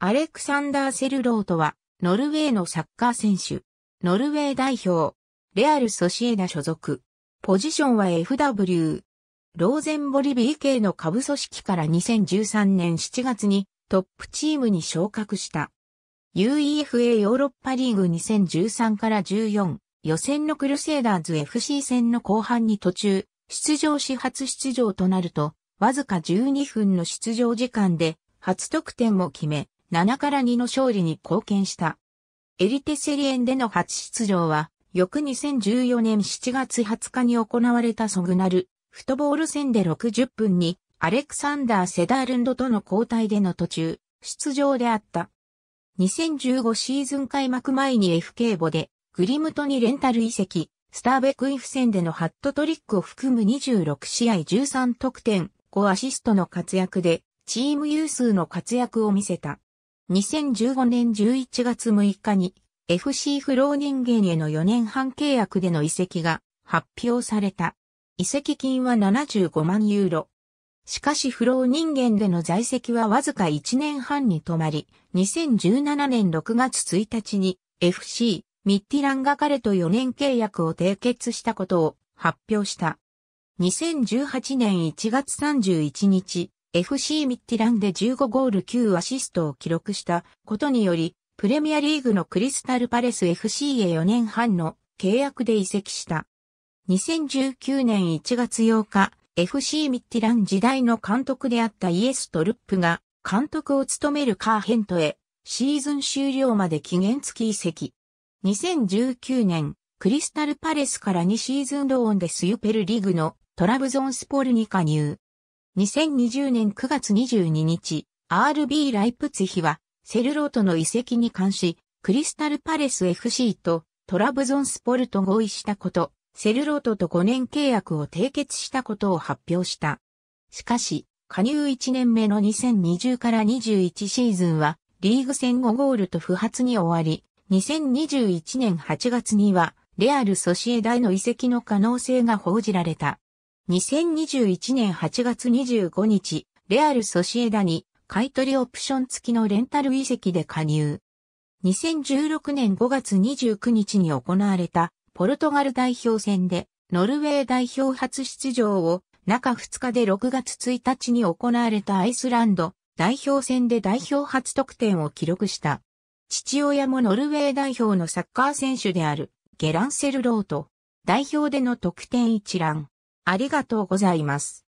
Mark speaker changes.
Speaker 1: アレクサンダー・セルロートは、ノルウェーのサッカー選手。ノルウェー代表、レアル・ソシエダ所属。ポジションは FW。ローゼンボリ BK の下部組織から2013年7月にトップチームに昇格した。UEFA ヨーロッパリーグ2013から14予選のクルセイダーズ FC 戦の後半に途中出場し初出場となるとわずか12分の出場時間で初得点を決め7から2の勝利に貢献した。エリテセリエンでの初出場は、翌2014年7月20日に行われたソグナル、フットボール戦で60分に、アレクサンダー・セダールンドとの交代での途中、出場であった。2015シーズン開幕前に FK ボで、グリムトにレンタル移籍、スターベクイフ戦でのハットトリックを含む26試合13得点、5アシストの活躍で、チーム有数の活躍を見せた。2015年11月6日に FC フローニンゲンへの4年半契約での移籍が発表された。移籍金は75万ユーロ。しかしフロー人間での在籍はわずか1年半に止まり、2017年6月1日に FC ミッティランが彼と4年契約を締結したことを発表した。2018年1月31日、FC ミッティランで15ゴール9アシストを記録したことにより、プレミアリーグのクリスタルパレス FC へ4年半の契約で移籍した。2019年1月8日、FC ミッティラン時代の監督であったイエス・トルップが監督を務めるカーヘントへシーズン終了まで期限付き移籍。2019年、クリスタルパレスから2シーズンローンでスユペルリーグのトラブゾンスポルに加入。2020年9月22日、RB ライプツヒは、セルロートの移籍に関し、クリスタルパレス FC とトラブゾンスポルト合意したこと、セルロートと5年契約を締結したことを発表した。しかし、加入1年目の2020から21シーズンは、リーグ戦5ゴールと不発に終わり、2021年8月には、レアルソシエダへの移籍の可能性が報じられた。2021年8月25日、レアル・ソシエダに買取オプション付きのレンタル遺跡で加入。2016年5月29日に行われたポルトガル代表戦でノルウェー代表初出場を中2日で6月1日に行われたアイスランド代表戦で代表初得点を記録した。父親もノルウェー代表のサッカー選手であるゲランセルロート代表での得点一覧。ありがとうございます。